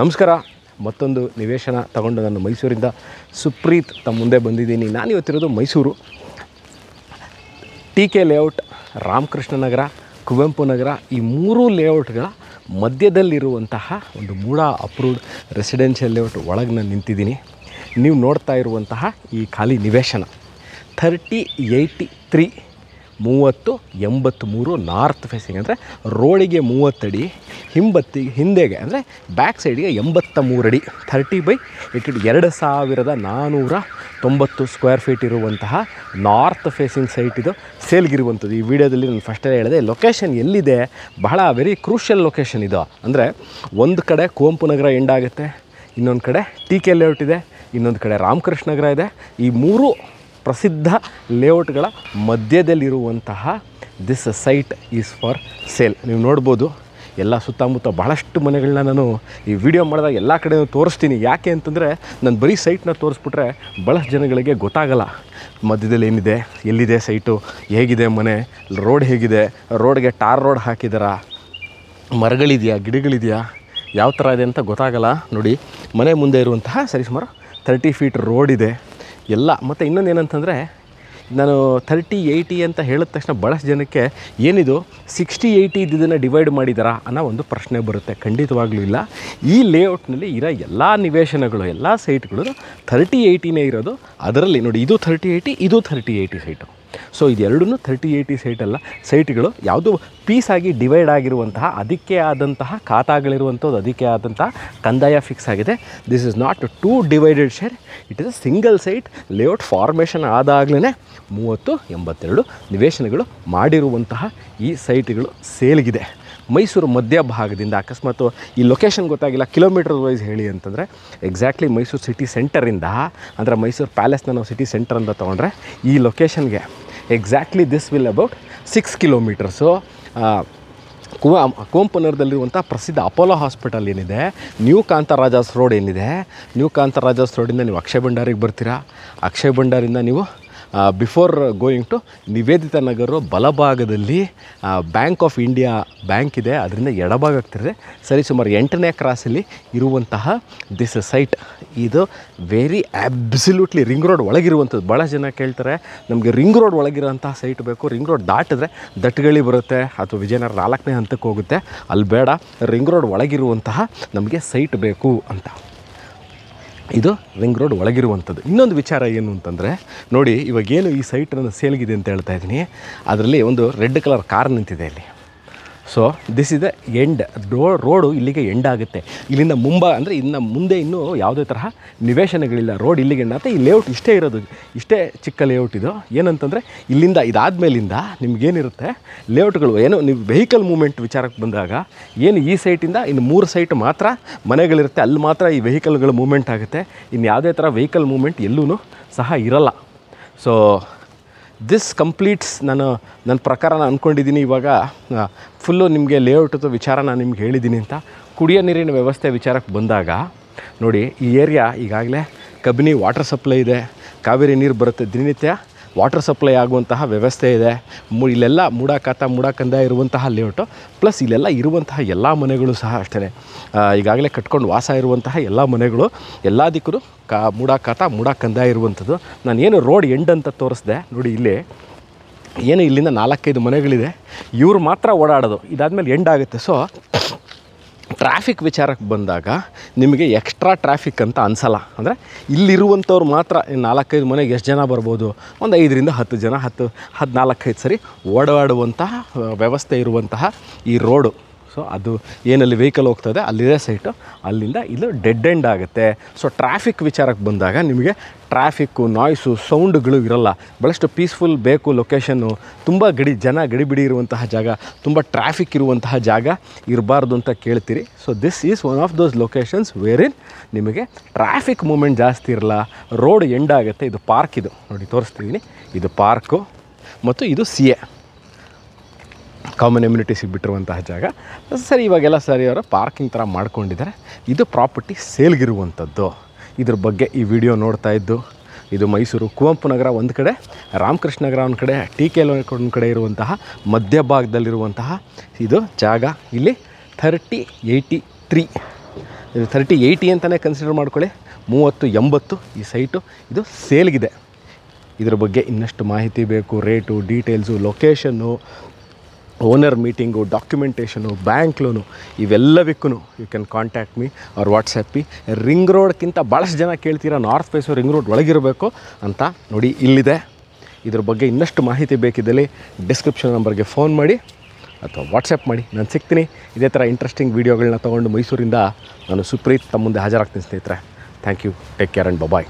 ನಮಸ್ಕಾರ ಮತ್ತೊಂದು ನಿವೇಶನ ತಗೊಂಡು ನಾನು ಮೈಸೂರಿಂದ ಸುಪ್ರೀತ್ ತಮ್ಮ ಮುಂದೆ ಬಂದಿದ್ದೀನಿ ನಾನು ಇವತ್ತಿರೋದು Mysuru T K layout Ramakrishna Nagar Kuvempu Nagar ಈ ಮೂರು ಲೇಔಟ್ಗಳ ಮಧ್ಯದಲ್ಲಿರುವಂತಹ ಒಂದು ಮೂಡ ಅಪ್ರೂವ್ಡ್ ರೆಸಿಡೆನ್ಷಿಯಲ್ ಲೇಔಟ್ ಒಳಗೆ ನಾನು ನಿಂತಿದ್ದೀನಿ ನೀವು ನೋಡ್ತಾ ಇರುವಂತಹ ಈ ಖಾಲಿ ನಿವೇಶನ ಥರ್ಟಿ ಏಯ್ಟಿ ತ್ರೀ ಮೂವತ್ತು ಎಂಬತ್ತು ಮೂರು ನಾರ್ತ್ ಫೇಸಿಂಗ್ ಅಂದರೆ ರೋಡಿಗೆ ಮೂವತ್ತಡಿ ಹಿಂಬತ್ತಿಗೆ ಹಿಂದೆಗೆ ಅಂದರೆ ಬ್ಯಾಕ್ ಸೈಡಿಗೆ ಎಂಬತ್ತ ಮೂರಡಿ ಥರ್ಟಿ ಬೈ ಇಟ್ ಎರಡು ಸಾವಿರದ ನಾನ್ನೂರ ತೊಂಬತ್ತು ಸ್ಕ್ವೇರ್ ಫೀಟ್ ಇರುವಂತಹ ನಾರ್ತ್ ಫೇಸಿಂಗ್ ಸೈಟ್ ಇದು ಸೇಲ್ಗಿರುವಂಥದ್ದು ಈ ವಿಡಿಯೋದಲ್ಲಿ ನಾನು ಫಸ್ಟೇ ಹೇಳಿದೆ ಲೊಕೇಶನ್ ಎಲ್ಲಿದೆ ಬಹಳ ವೆರಿ ಕ್ರೂಷಿಯಲ್ ಲೊಕೇಶನ್ ಇದು ಅಂದರೆ ಒಂದು ಕಡೆ ಕುವೆಂಪು ನಗರ ಎಂಡಾಗುತ್ತೆ ಇನ್ನೊಂದು ಕಡೆ ಟಿ ಕೆ ಲೇಔಟ್ ಇದೆ ಇನ್ನೊಂದು ಕಡೆ ರಾಮಕೃಷ್ಣ ನಗರ ಇದೆ ಈ ಮೂರು ಪ್ರಸಿದ್ಧ ಲೇಔಟ್ಗಳ ಮಧ್ಯದಲ್ಲಿರುವಂತಹ this site is for sale ನೀವು ನೋಡ್ಬೋದು ಎಲ್ಲ ಸುತ್ತಮುತ್ತ ಭಾಳಷ್ಟು ಮನೆಗಳನ್ನ ನಾನು ಈ ವಿಡಿಯೋ ಮಾಡಿದಾಗ ಎಲ್ಲ ಕಡೆಯೂ ತೋರಿಸ್ತೀನಿ ಯಾಕೆ ಅಂತಂದರೆ ನಾನು ಬರೀ ಸೈಟ್ನ ತೋರಿಸ್ಬಿಟ್ರೆ ಭಾಳಷ್ಟು ಜನಗಳಿಗೆ ಗೊತ್ತಾಗಲ್ಲ ಮಧ್ಯದಲ್ಲಿ ಏನಿದೆ ಎಲ್ಲಿದೆ ಸೈಟು ಹೇಗಿದೆ ಮನೆ ರೋಡ್ ಹೇಗಿದೆ ರೋಡ್ಗೆ ಟಾರ್ ರೋಡ್ ಹಾಕಿದಾರಾ ಮರಗಳಿದೆಯಾ ಗಿಡಗಳಿದೆಯಾ ಯಾವ ಥರ ಇದೆ ಅಂತ ಗೊತ್ತಾಗಲ್ಲ ನೋಡಿ ಮನೆ ಮುಂದೆ ಇರುವಂತಹ ಸರಿಸುಮಾರು ತರ್ಟಿ ಫೀಟ್ ರೋಡ್ ಇದೆ ಎಲ್ಲ ಮತ್ತು ಇನ್ನೊಂದು ಏನಂತಂದರೆ ನಾನು ಥರ್ಟಿ ಏಯ್ಟಿ ಅಂತ ಹೇಳಿದ ತಕ್ಷಣ ಭಾಳಷ್ಟು ಜನಕ್ಕೆ ಏನಿದು ಸಿಕ್ಸ್ಟಿ ಏಯ್ಟಿ ಇದ್ದಿದ್ದನ್ನು ಡಿವೈಡ್ ಮಾಡಿದಾರಾ ಅನ್ನೋ ಒಂದು ಪ್ರಶ್ನೆ ಬರುತ್ತೆ ಖಂಡಿತವಾಗ್ಲೂ ಇಲ್ಲ ಈ ಲೇಔಟ್ನಲ್ಲಿ ಇರೋ ಎಲ್ಲ ನಿವೇಶನಗಳು ಎಲ್ಲ ಸೈಟ್ಗಳು ಥರ್ಟಿ ಏಯ್ಟಿನೇ ಇರೋದು ಅದರಲ್ಲಿ ನೋಡಿ ಇದು ಥರ್ಟಿ ಏಯ್ಟಿ ಇದು ಥರ್ಟಿ ಏಯ್ಟಿ ಸೈಟು ಸೊ ಇದೆರಡೂ ಥರ್ಟಿ ಏಯ್ಟಿ ಸೈಟ್ ಅಲ್ಲ ಸೈಟ್ಗಳು ಯಾವುದು ಪೀಸಾಗಿ ಡಿವೈಡ್ ಆಗಿರುವಂತಹ ಅದಕ್ಕೆ ಆದಂತಹ ಖಾತಾಗಳಿರುವಂಥದ್ದು ಅದಕ್ಕೆ ಆದಂತಹ ಕಂದಾಯ ಫಿಕ್ಸ್ ಆಗಿದೆ this is not to divided share it is a single site layout formation ಆದಾಗಲೇ ಮೂವತ್ತು ಎಂಬತ್ತೆರಡು ನಿವೇಶನಗಳು ಮಾಡಿರುವಂತಹ ಈ ಸೈಟ್ಗಳು ಸೇಲ್ಗಿದೆ ಮೈಸೂರು ಮಧ್ಯ ಭಾಗದಿಂದ ಅಕಸ್ಮಾತ್ ಈ ಲೊಕೇಶನ್ ಗೊತ್ತಾಗಿಲ್ಲ ಕಿಲೋಮೀಟರ್ ವೈಸ್ ಹೇಳಿ ಅಂತಂದರೆ ಎಕ್ಸಾಕ್ಟ್ಲಿ ಮೈಸೂರು ಸಿಟಿ ಸೆಂಟರಿಂದ ಅಂದರೆ ಮೈಸೂರು ಪ್ಯಾಲೇಸ್ನ ನಾವು ಸಿಟಿ ಸೆಂಟರ್ ಅಂತ ತೊಗೊಂಡ್ರೆ ಈ ಲೊಕೇಶನ್ಗೆ exactly this will about six kilometres ಕುವ ಕುವಂಪನರದಲ್ಲಿರುವಂಥ ಪ್ರಸಿದ್ಧ ಅಪೋಲೋ ಹಾಸ್ಪಿಟಲ್ ಏನಿದೆ ನ್ಯೂ ಕಾಂತರಾಜಾಸ್ ರೋಡ್ ಏನಿದೆ ನ್ಯೂ ಕಾಂತರಾಜಾಸ್ ರೋಡಿಂದ ನೀವು ಅಕ್ಷಯ ಭಂಡಾರಿಗೆ ಬರ್ತೀರಾ ಅಕ್ಷಯ ಭಂಡಾರಿಂದ ನೀವು before going to Niveditha Nagar ಬಲಭಾಗದಲ್ಲಿ ಬ್ಯಾಂಕ್ ಆಫ್ ಇಂಡಿಯಾ ಬ್ಯಾಂಕ್ ಇದೆ ಅದರಿಂದ ಎಡಭಾಗ ಆಗ್ತಿದೆ ಸರಿ ಸುಮಾರು ಎಂಟನೇ ಕ್ರಾಸಲ್ಲಿ ಇರುವಂತಹ ದಿಸ್ ಸೈಟ್ ಇದು ವೆರಿ ಆಬ್ಸಲ್ಯೂಟ್ಲಿ ರಿಂಗ್ ರೋಡ್ ಒಳಗಿರುವಂಥದ್ದು ಭಾಳ ಜನ ಕೇಳ್ತಾರೆ ನಮಗೆ ರಿಂಗ್ ರೋಡ್ ಒಳಗಿರುವಂತಹ ಸೈಟ್ ಬೇಕು ರಿಂಗ್ ರೋಡ್ ದಾಟಿದ್ರೆ ದಟ್ಟಗಳಿ ಬರುತ್ತೆ ಅಥವಾ ವಿಜಯನಗರ ನಾಲ್ಕನೇ ಹಂತಕ್ಕೆ ಹೋಗುತ್ತೆ ಅಲ್ಲಿ ಬೇಡ ರಿಂಗ್ ರೋಡ್ ಒಳಗಿರುವಂತಹ ನಮಗೆ ಸೈಟ್ ಬೇಕು ಅಂತ ಇದು ರಿಂಗ್ ರೋಡ್ ಒಳಗಿರುವಂಥದ್ದು ಇನ್ನೊಂದು ವಿಚಾರ ಏನು ಅಂತಂದರೆ ನೋಡಿ ಇವಾಗೇನು ಈ ಸೈಟನ್ನು ಸೇಲ್ಗಿದೆ ಅಂತ ಹೇಳ್ತಾ ಇದ್ದೀನಿ ಅದರಲ್ಲಿ ಒಂದು ರೆಡ್ ಕಲರ್ ಕಾರ್ ನಿಂತಿದೆ ಇಲ್ಲಿ so this is the end ರೋ ರೋಡು ಇಲ್ಲಿಗೆ ಎಂಡ್ ಆಗುತ್ತೆ ಇಲ್ಲಿಂದ ಮುಂಬ ಅಂದರೆ ಇನ್ನು ಮುಂದೆ ಇನ್ನೂ ಯಾವುದೇ ತರಹ ನಿವೇಶನಗಳಿಲ್ಲ ರೋಡ್ ಇಲ್ಲಿಗೆ ಆಗುತ್ತೆ ಈ ಲೇಔಟ್ ಇಷ್ಟೇ ಇರೋದು ಇಷ್ಟೇ ಚಿಕ್ಕ ಲೇಔಟ್ ಇದು ಏನಂತಂದರೆ ಇಲ್ಲಿಂದ ಇದಾದ ಮೇಲಿಂದ ನಿಮಗೇನಿರುತ್ತೆ ಲೇಔಟ್ಗಳು ಏನು ನೀವು ವೆಹಿಕಲ್ ಮೂವ್ಮೆಂಟ್ ವಿಚಾರಕ್ಕೆ ಬಂದಾಗ ಏನು ಈ ಸೈಟಿಂದ ಇನ್ನು ಮೂರು ಸೈಟ್ ಮಾತ್ರ ಮನೆಗಳಿರುತ್ತೆ ಅಲ್ಲಿ ಮಾತ್ರ ಈ ವೆಹಿಕಲ್ಗಳು ಮೂವ್ಮೆಂಟ್ ಆಗುತ್ತೆ ಇನ್ನು ಯಾವುದೇ ಥರ ವೆಹಿಕಲ್ ಮೂವ್ಮೆಂಟ್ ಎಲ್ಲೂ ಸಹ ಇರಲ್ಲ ಸೊ ದಿಸ್ ಕಂಪ್ಲೀಟ್ಸ್ ನಾನು ನನ್ನ ಪ್ರಕಾರ ನಾನು ಅಂದ್ಕೊಂಡಿದ್ದೀನಿ ಇವಾಗ ಫುಲ್ಲು ನಿಮಗೆ ಲೇಔಟದ ವಿಚಾರ ನಾನು ನಿಮ್ಗೆ ಹೇಳಿದ್ದೀನಿ ಅಂತ ಕುಡಿಯೋ ನೀರಿನ ವ್ಯವಸ್ಥೆ ವಿಚಾರಕ್ಕೆ ಬಂದಾಗ ನೋಡಿ ಈ ಏರಿಯಾ ಈಗಾಗಲೇ ಕಬಿನಿ ವಾಟರ್ ಸಪ್ಲೈ ಇದೆ ಕಾವೇರಿ ನೀರು ಬರುತ್ತೆ ದಿನನಿತ್ಯ ವಾಟರ್ ಸಪ್ಲೈ ಆಗುವಂತಹ ವ್ಯವಸ್ಥೆ ಇದೆ ಮು ಇಲ್ಲೆಲ್ಲ ಮೂಡಾಕಾತ ಮೂಡಾಕಂದ ಇರುವಂತಹ ಲೇಔಟು ಪ್ಲಸ್ ಇಲ್ಲೆಲ್ಲ ಇರುವಂತಹ ಎಲ್ಲ ಮನೆಗಳು ಸಹ ಅಷ್ಟೇ ಈಗಾಗಲೇ ಕಟ್ಕೊಂಡು ವಾಸ ಇರುವಂತಹ ಎಲ್ಲ ಮನೆಗಳು ಎಲ್ಲ ದಿಕ್ಕರು ಕಾ ಮೂಡಾಕಾತ ಮೂಡಾಕಂದ ಇರುವಂಥದ್ದು ನಾನು ಏನು ರೋಡ್ ಎಂಡ್ ಅಂತ ತೋರಿಸ್ದೆ ನೋಡಿ ಇಲ್ಲಿ ಏನು ಇಲ್ಲಿಂದ ನಾಲ್ಕೈದು ಮನೆಗಳಿದೆ ಇವರು ಮಾತ್ರ ಓಡಾಡೋದು ಇದಾದಮೇಲೆ ಎಂಡ್ ಆಗುತ್ತೆ ಸೊ ಟ್ರಾಫಿಕ್ ವಿಚಾರಕ್ಕೆ ಬಂದಾಗ ನಿಮಗೆ ಎಕ್ಸ್ಟ್ರಾ ಟ್ರಾಫಿಕ್ ಅಂತ ಅನಿಸಲ್ಲ ಅಂದರೆ ಇಲ್ಲಿರುವಂಥವ್ರು ಮಾತ್ರ ನಾಲ್ಕೈದು ಮನೆಗೆ ಎಷ್ಟು ಜನ ಬರ್ಬೋದು ಒಂದು ಐದರಿಂದ ಹತ್ತು ಜನ ಹತ್ತು ಹದಿನಾಲ್ಕೈದು ಸರಿ ಓಡಾಡುವಂತಹ ವ್ಯವಸ್ಥೆ ಇರುವಂತಹ ಈ ರೋಡು ಸೊ ಅದು ಏನಲ್ಲಿ ವೆಹಿಕಲ್ ಹೋಗ್ತದೆ ಅಲ್ಲಿದೆ ಸೈಟು ಅಲ್ಲಿಂದ ಇದು ಡೆಡ್ ಎಂಡ್ ಆಗುತ್ತೆ ಸೊ ಟ್ರಾಫಿಕ್ ವಿಚಾರಕ್ಕೆ ಬಂದಾಗ ನಿಮಗೆ ಟ್ರಾಫಿಕ್ಕು ನಾಯ್ಸು ಸೌಂಡ್ಗಳು ಇರಲ್ಲ ಭಾಳಷ್ಟು ಪೀಸ್ಫುಲ್ ಬೇಕು ಲೊಕೇಶನ್ನು ತುಂಬ ಗಡಿ ಜನ ಗಡಿಬಿಡಿ ಇರುವಂತಹ ಜಾಗ ತುಂಬ ಟ್ರಾಫಿಕ್ ಇರುವಂತಹ ಜಾಗ ಇರಬಾರ್ದು ಅಂತ ಕೇಳ್ತೀರಿ so this is one of those locations wherein ನಿಮಗೆ ಟ್ರಾಫಿಕ್ ಮೂಮೆಂಟ್ ಜಾಸ್ತಿ ಇರಲ್ಲ ರೋಡ್ ಎಂಡ್ ಆಗುತ್ತೆ ಇದು ಪಾರ್ಕ್ ಇದು ನೋಡಿ ತೋರಿಸ್ತಿದ್ದೀನಿ ಇದು ಪಾರ್ಕು ಮತ್ತು ಇದು ಸಿ ಎ ಕಾಮನ್ ಎಮ್ಯುನಿಟೀಸ್ ಸಿಗ್ಬಿಟ್ಟಿರುವಂತಹ ಜಾಗ ಸರಿ ಇವಾಗೆಲ್ಲ ಸರಿ ಅವರು ಪಾರ್ಕಿಂಗ್ ಥರ ಮಾಡ್ಕೊಂಡಿದ್ದಾರೆ ಇದು ಪ್ರಾಪರ್ಟಿ ಸೇಲ್ಗಿರುವಂಥದ್ದು ಇದ್ರ ಬಗ್ಗೆ ಈ ವಿಡಿಯೋ ನೋಡ್ತಾ ಇದ್ದು ಇದು ಮೈಸೂರು ಕುವೆಂಪು ನಗರ ಒಂದು ಕಡೆ ರಾಮಕೃಷ್ಣ ನಗರ ಒಂದು ಕಡೆ ಟಿ ಕೆ ಒಂದು ಕಡೆ ಇರುವಂತಹ ಮಧ್ಯಭಾಗದಲ್ಲಿರುವಂತಹ ಇದು ಜಾಗ ಇಲ್ಲಿ ಥರ್ಟಿ ಏಯ್ಟಿ ತ್ರೀ ಇದು ಥರ್ಟಿ ಏಯ್ಟಿ ಅಂತಲೇ ಕನ್ಸಿಡರ್ ಮಾಡ್ಕೊಳ್ಳಿ ಮೂವತ್ತು ಎಂಬತ್ತು ಈ ಸೈಟು ಇದು ಸೇಲ್ಗಿದೆ ಇದ್ರ ಬಗ್ಗೆ ಇನ್ನಷ್ಟು ಮಾಹಿತಿ ಬೇಕು rate details location owner meeting documentation bank loan ಇವೆಲ್ಲವಕ್ಕೂ ಯು ಕ್ಯಾನ್ ಕಾಂಟ್ಯಾಕ್ಟ್ ಮೀ ಅವ್ರ ವಾಟ್ಸಪ್ಪಿ ರಿಂಗ್ ರೋಡ್ಕ್ಕಿಂತ ಭಾಳಷ್ಟು ಜನ ಕೇಳ್ತೀರಾ ನಾರ್ತ್ ಫೇಸು ರಿಂಗ್ ರೋಡ್ ಒಳಗಿರಬೇಕು ಅಂತ ನೋಡಿ ಇಲ್ಲಿದೆ ಇದ್ರ ಬಗ್ಗೆ ಇನ್ನಷ್ಟು ಮಾಹಿತಿ ಬೇಕಿದ್ದಲ್ಲಿ ಡಿಸ್ಕ್ರಿಪ್ಷನ್ ನಂಬರ್ಗೆ ಫೋನ್ ಮಾಡಿ ಅಥವಾ ವಾಟ್ಸಪ್ ಮಾಡಿ ನಾನು ಸಿಗ್ತೀನಿ ಇದೇ ಥರ ಇಂಟ್ರೆಸ್ಟಿಂಗ್ ವೀಡಿಯೋಗಳನ್ನ ತೊಗೊಂಡು ಮೈಸೂರಿಂದ ನಾನು ಸುಪ್ರೀತ್ ತಮ್ಮ ಮುಂದೆ ಹಾಜರಾಗ್ತೀನಿ ಸ್ನೇಹಿತರೆ thank you take care and bye-bye